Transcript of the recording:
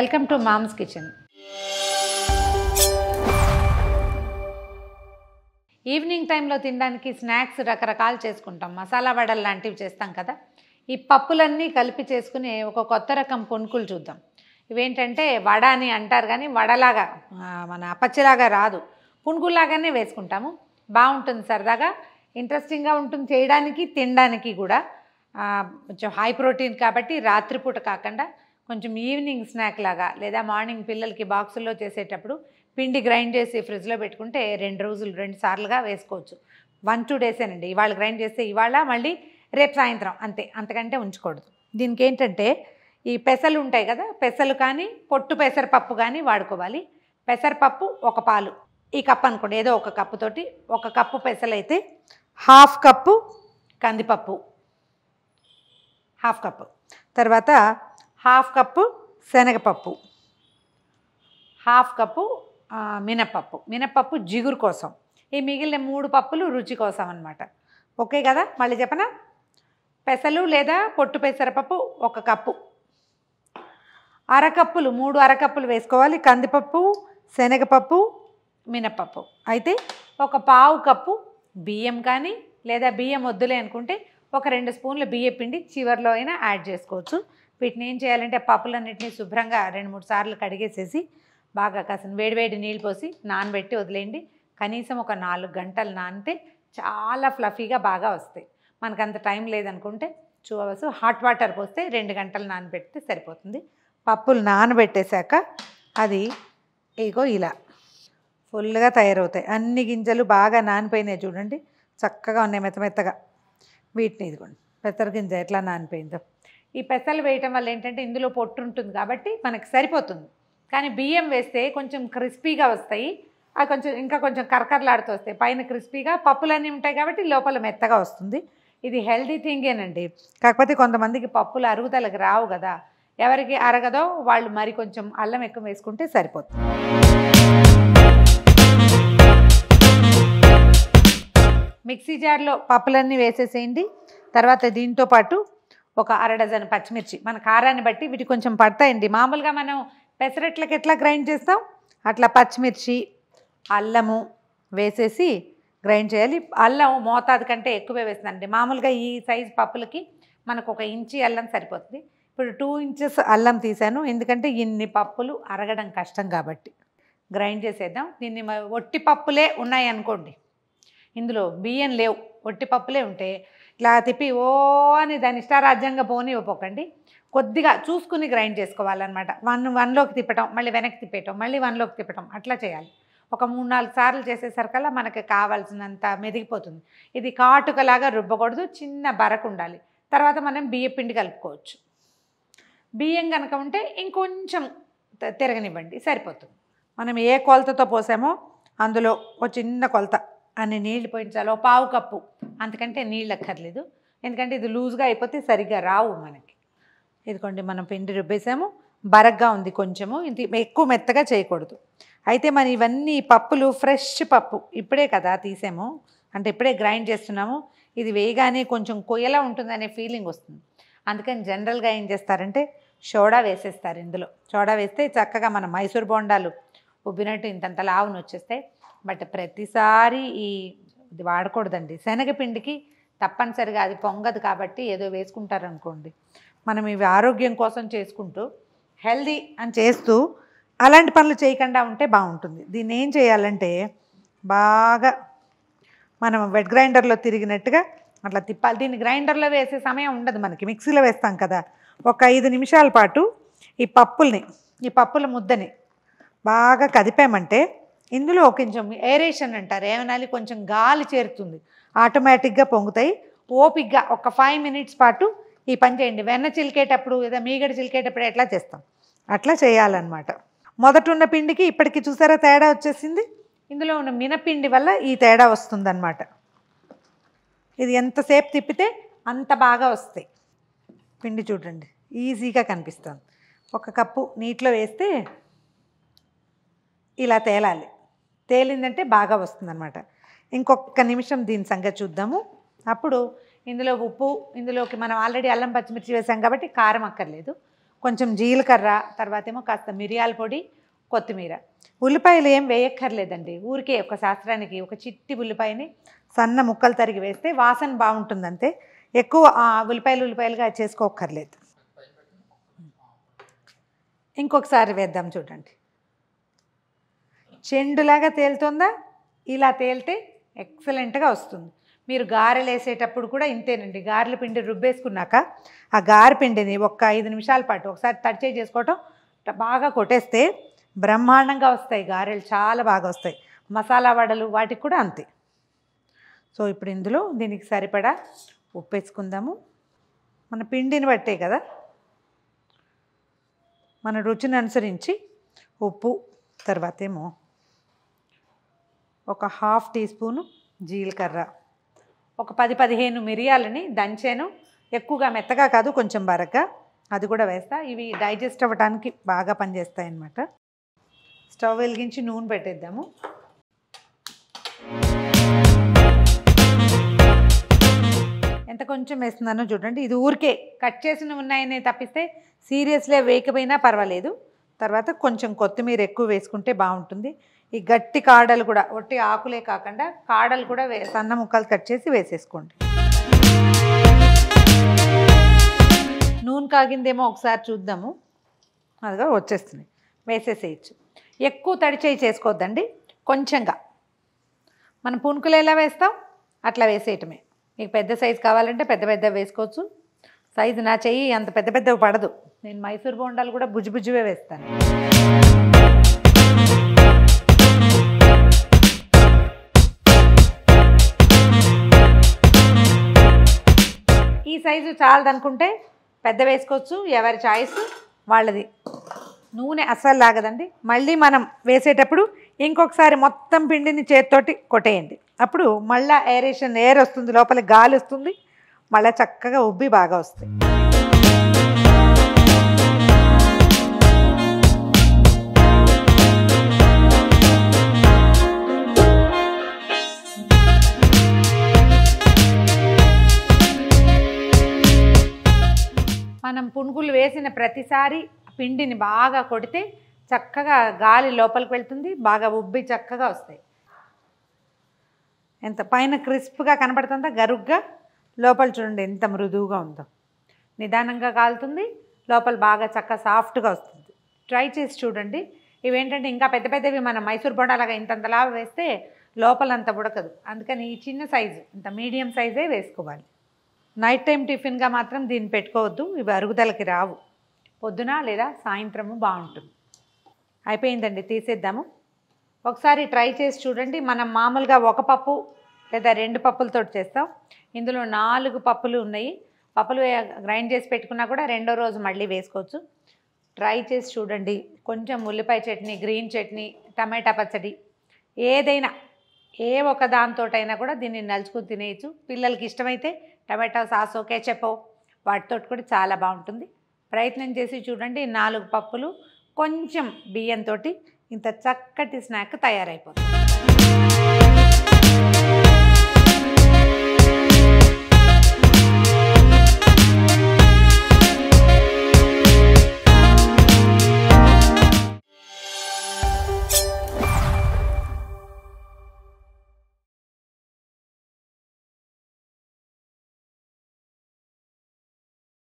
welcome to mom's kitchen evening టైంలో తినడానికి snacks రకరకాలు చేసుకుంటాం మసాలా వడలు లాంటివి చేస్తాం కదా ఈ పప్పులన్నీ కలిపి చేసుకుని ఒక కొత్త రకం పుణుకులు చూద్దాం ఇవేంటంటే వడ అని అంటారు కానీ వడలాగా మన అపచ్చిలాగా రాదు పుణుకులాగానే వేసుకుంటాము బాగుంటుంది సరదాగా ఇంట్రెస్టింగ్గా ఉంటుంది చేయడానికి తినడానికి కూడా కొంచెం హై ప్రోటీన్ కాబట్టి రాత్రిపూట కాకుండా కొంచెం ఈవినింగ్ స్నాక్ లాగా లేదా మార్నింగ్ పిల్లలకి బాక్సుల్లో చేసేటప్పుడు పిండి గ్రైండ్ చేసి ఫ్రిడ్జ్లో పెట్టుకుంటే రెండు రోజులు రెండు సార్లుగా వేసుకోవచ్చు వన్ టూ డేసేనండి ఇవాళ గ్రైండ్ చేస్తే ఇవాళ మళ్ళీ రేపు సాయంత్రం అంతే అంతకంటే ఉంచకూడదు దీనికి ఏంటంటే ఈ పెసలు ఉంటాయి కదా పెసలు కానీ పొట్టు పెసరపప్పు కానీ వాడుకోవాలి పెసరపప్పు ఒక పాలు ఈ కప్పు అనుకోండి ఏదో ఒక కప్పుతోటి ఒక కప్పు పెసలైతే హాఫ్ కప్పు కందిపప్పు హాఫ్ కప్పు తర్వాత హాఫ్ కప్పు శనగపప్పు హాఫ్ కప్పు మినపప్పు మినపప్పు జిగురు కోసం ఈ మిగిలిన మూడు పప్పులు రుచి కోసం అనమాట ఓకే కదా మళ్ళీ చెప్పనా పెసలు లేదా పొట్టు పెసరపప్పు ఒక కప్పు అరకప్పులు మూడు అరకప్పులు వేసుకోవాలి కందిపప్పు శనగపప్పు మినపప్పు అయితే ఒక పావు కప్పు బియ్యం కానీ లేదా బియ్యం వద్దులే అనుకుంటే ఒక రెండు స్పూన్ల బియ్య పిండి చివరిలో అయినా యాడ్ చేసుకోవచ్చు వీటిని ఏం చేయాలంటే పప్పులన్నింటినీ శుభ్రంగా రెండు మూడు సార్లు కడిగేసేసి బాగా కాసిన వేడివేడి నీళ్ళు పోసి నానబెట్టి వదిలేయండి కనీసం ఒక నాలుగు గంటలు నానితే చాలా ఫ్లఫీగా బాగా వస్తాయి మనకు అంత టైం లేదనుకుంటే టూ హాట్ వాటర్ పోస్తే రెండు గంటలు నానబెడితే సరిపోతుంది పప్పులు నానబెట్టేశాక అది ఇగో ఇలా ఫుల్గా తయారవుతాయి అన్ని గింజలు బాగా నానిపోయినాయి చూడండి చక్కగా ఉన్నాయి మెత్త మెత్తగా వీటిని ఇదిగోండి పెత్తర గింజ ఎట్లా నానిపోయిందో ఈ పెసలు వేయటం వల్ల ఏంటంటే ఇందులో పొట్టు ఉంటుంది కాబట్టి మనకి సరిపోతుంది కానీ బియ్యం వేస్తే కొంచెం క్రిస్పీగా వస్తాయి అవి కొంచెం ఇంకా కొంచెం కరకరలాడుతూ వస్తాయి పైన క్రిస్పీగా పప్పులన్నీ ఉంటాయి కాబట్టి లోపల మెత్తగా వస్తుంది ఇది హెల్దీ థింగేనండి కాకపోతే కొంతమందికి పప్పులు అరుగుదలకు రావు కదా ఎవరికి అరగదో వాళ్ళు మరి కొంచెం అల్లం ఎక్కువ వేసుకుంటే సరిపోతుంది మిక్సీ జార్లో పప్పులన్నీ వేసేసేయండి తర్వాత దీంతో పాటు ఒక అర డజన్ పచ్చిమిర్చి మన కారాన్ని బట్టి వీటి కొంచెం పడతాయండి మామూలుగా మనం పెసరట్లకి ఎట్లా గ్రైండ్ చేస్తాం అట్లా పచ్చిమిర్చి అల్లము వేసేసి గ్రైండ్ చేయాలి అల్లం మోతాదు కంటే ఎక్కువే వేస్తుందండి మామూలుగా ఈ సైజు పప్పులకి మనకు ఒక ఇంచి అల్లం సరిపోతుంది ఇప్పుడు టూ ఇంచెస్ అల్లం తీసాను ఎందుకంటే ఇన్ని పప్పులు అరగడం కష్టం కాబట్టి గ్రైండ్ చేసేద్దాం దీన్ని ఒట్టి పప్పులే ఉన్నాయి అనుకోండి ఇందులో బియ్యం లేవు ఒట్టి పప్పులే ఉంటే ఇట్లా తిప్పి ఓ అని దాని ఇష్టారాజ్యంగా పోని ఇవ్వపోకండి కొద్దిగా చూసుకుని గ్రైండ్ చేసుకోవాలన్నమాట వన్ వన్లోకి తిప్పటం మళ్ళీ వెనక్కి తిప్పేయటం మళ్ళీ వన్లోకి తిప్పటం అట్లా చేయాలి ఒక మూడు నాలుగు సార్లు చేసేసరికల్లా మనకి కావాల్సినంత మెదిగిపోతుంది ఇది కాటుకలాగా రుబ్బకూడదు చిన్న బరకు ఉండాలి తర్వాత మనం బియ్య పిండి కలుపుకోవచ్చు బియ్యం కనుక ఉంటే ఇంకొంచెం తిరగనివ్వండి సరిపోతుంది మనం ఏ కొలతతో పోసామో అందులో ఒక చిన్న కొలత అన్ని నీళ్ళు పోయించాలో పావు కప్పు అంతకంటే నీళ్ళు అక్కర్లేదు ఎందుకంటే ఇది లూజ్గా అయిపోతే సరిగ్గా రావు మనకి ఇదిగోండి మనం పిండి రుబ్బేసాము బరగ్గా ఉంది కొంచెము ఇది ఎక్కువ మెత్తగా చేయకూడదు అయితే మనం ఇవన్నీ పప్పులు ఫ్రెష్ పప్పు ఇప్పుడే కదా తీసాము అంటే ఇప్పుడే గ్రైండ్ చేస్తున్నాము ఇది వేయగానే కొంచెం కొయ్యలా ఉంటుందనే ఫీలింగ్ వస్తుంది అందుకని జనరల్గా ఏం చేస్తారంటే షోడా వేసేస్తారు ఇందులో షోడా వేస్తే చక్కగా మన మైసూర్ బోండాలు ఉబ్బినట్టు ఇంతంత లావును వచ్చేస్తాయి బట్ ప్రతిసారి ఈ ఇది వాడకూడదండి శనగపిండికి తప్పనిసరిగా అది పొంగదు కాబట్టి ఏదో వేసుకుంటారనుకోండి మనం ఇవి ఆరోగ్యం కోసం చేసుకుంటూ హెల్దీ అని చేస్తూ అలాంటి పనులు చేయకుండా ఉంటే బాగుంటుంది దీన్ని ఏం చేయాలంటే బాగా మనం వెడ్ గ్రైండర్లో తిరిగినట్టుగా అట్లా తిప్పాలి దీన్ని గ్రైండర్లో వేసే సమయం ఉండదు మనకి మిక్సీలో వేస్తాం కదా ఒక ఐదు నిమిషాల పాటు ఈ పప్పుల్ని ఈ పప్పుల ముద్దని బాగా కదిపామంటే ఇందులో కొంచెం ఏరేషన్ అంటారు ఏమనాలి కొంచెం గాలి చేరుతుంది ఆటోమేటిక్గా పొంగుతాయి ఓపిక్గా ఒక ఫైవ్ మినిట్స్ పాటు ఈ పని చేయండి వెన్న చిలికేటప్పుడు లేదా మీగడ చిలికేటప్పుడు ఎట్లా చేస్తాం అట్లా చేయాలన్నమాట మొదట ఉన్న పిండికి ఇప్పటికి చూసారా తేడా వచ్చేసింది ఇందులో ఉన్న మినపిండి వల్ల ఈ తేడా వస్తుందన్నమాట ఇది ఎంతసేపు తిప్పితే అంత బాగా వస్తాయి పిండి చూడండి ఈజీగా కనిపిస్తుంది ఒక కప్పు నీటిలో వేస్తే ఇలా తేలాలి తేలిందంటే బాగా వస్తుందన్నమాట ఇంకొక నిమిషం దీని సంగతి చూద్దాము అప్పుడు ఇందులో ఉప్పు ఇందులోకి మనం ఆల్రెడీ అల్లం పచ్చిమిర్చి వేసాం కాబట్టి కారం అక్కర్లేదు కొంచెం జీలకర్ర తర్వాత ఏమో కాస్త మిరియాల పొడి కొత్తిమీర ఉల్లిపాయలు ఏం వేయక్కర్లేదండి ఊరికే ఒక శాస్త్రానికి ఒక చిట్టి ఉల్లిపాయని సన్న ముక్కలు తరిగి వేస్తే వాసన బాగుంటుందంతే ఎక్కువ ఉల్లిపాయలు ఉల్లిపాయలుగా చేసుకోకర్లేదు ఇంకొకసారి వేద్దాం చూడండి చెండులాగా తేలుతుందా ఇలా తేలితే ఎక్సలెంట్గా వస్తుంది మీరు గారెలు వేసేటప్పుడు కూడా ఇంతేనండి గారెల పిండి రుబ్బేసుకున్నాక ఆ గారె పిండిని ఒక్క ఐదు నిమిషాల పాటు ఒకసారి తడిచే చేసుకోవటం బాగా కొట్టేస్తే బ్రహ్మాండంగా వస్తాయి గారెలు చాలా బాగా వస్తాయి మసాలా వడలు వాటికి కూడా అంతే సో ఇప్పుడు ఇందులో దీనికి సరిపడా ఉప్పు వేసుకుందాము మన పిండిని బట్టే కదా మన రుచిని అనుసరించి ఉప్పు తర్వాతేమో ఒక హాఫ్ టీ స్పూను జీలకర్ర ఒక పది పదిహేను మిరియాలని దంచాను ఎక్కువగా మెత్తగా కాదు కొంచెం బరగ్గా అది కూడా వేస్తా ఇవి డైజెస్ట్ అవ్వడానికి బాగా పనిచేస్తాయి అన్నమాట స్టవ్ వెలిగించి నూనె పెట్టేద్దాము ఎంత కొంచెం వేస్తున్నానో చూడండి ఇది ఊరికే కట్ చేసిన ఉన్నాయని తప్పిస్తే సీరియస్లే వేయకపోయినా పర్వాలేదు తర్వాత కొంచెం కొత్తిమీర ఎక్కువ వేసుకుంటే బాగుంటుంది ఈ గట్టి కాడలు కూడా ఒట్టి ఆకులే కాకుండా కాడలు కూడా సన్న ముక్కలు కట్ చేసి వేసేసుకోండి నూనె కాగిందేమో ఒకసారి చూద్దాము అదిగా వచ్చేస్తుంది వేసేసేయచ్చు ఎక్కువ తడిచేయి చేసుకోవద్దండి కొంచెంగా మనం పునుకులు ఎలా వేస్తాం అట్లా వేసేయటమే మీకు పెద్ద సైజు కావాలంటే పెద్ద పెద్ద వేసుకోవచ్చు సైజు నా చెయ్యి అంత పెద్ద పెద్దవి పడదు నేను మైసూర్ బోండాలు కూడా బుజ్జి బుజ్జివే వేస్తాను ఈ సైజు చాలదనుకుంటే పెద్ద వేసుకోవచ్చు ఎవరి చాయిస్ వాళ్ళది నూనె అస్సలు లాగదండి మళ్ళీ మనం వేసేటప్పుడు ఇంకొకసారి మొత్తం పిండిని చేత్తోటి కొట్టేయండి అప్పుడు మళ్ళీ ఏరేషన్ ఎయిర్ వస్తుంది లోపల గాలి వస్తుంది మళ్ళీ చక్కగా ఉబ్బి బాగా వస్తాయి మనం పునుగులు వేసిన ప్రతిసారి పిండిని బాగా కొడితే చక్కగా గాలి లోపలికి వెళ్తుంది బాగా ఉబ్బి చక్కగా వస్తాయి ఎంత పైన క్రిస్ప్గా కనబడుతుందా గరుగ్గా లోపల చూడండి ఎంత మృదువుగా ఉందో నిదానంగా కాలుతుంది లోపల బాగా చక్క సాఫ్ట్గా వస్తుంది ట్రై చేసి చూడండి ఇవేంటంటే ఇంకా పెద్ద పెద్దవి మనం మైసూర్ బొండాలాగా ఇంతంతలా వేస్తే లోపల అంత ఉడకదు అందుకని ఈ చిన్న సైజు ఇంత మీడియం సైజే వేసుకోవాలి నైట్ టైం టిఫిన్గా మాత్రం దీన్ని పెట్టుకోవద్దు ఇవి అరుగుదలకి రావు పొద్దున లేదా సాయంత్రము బాగుంటుంది అయిపోయిందండి తీసేద్దాము ఒకసారి ట్రై చేసి చూడండి మనం మామూలుగా ఒక పప్పు లేదా రెండు పప్పులతో చేస్తాం ఇందులో నాలుగు పప్పులు ఉన్నాయి పప్పులు గ్రైండ్ చేసి పెట్టుకున్నా కూడా రెండో రోజు మళ్ళీ వేసుకోవచ్చు ట్రై చేసి చూడండి కొంచెం ఉల్లిపాయ చట్నీ గ్రీన్ చట్నీ టమాటా పచ్చడి ఏదైనా ఏ ఒక దాంతోటైనా కూడా దీన్ని నలుచుకుని తినేయచ్చు పిల్లలకి ఇష్టమైతే టమాటా ఓకే చెప్పవు వాటితో కూడా చాలా బాగుంటుంది ప్రయత్నం చేసి చూడండి నాలుగు పప్పులు కొంచెం బియ్యంతో ఇంత చక్కటి స్నాక్ తయారైపోతుంది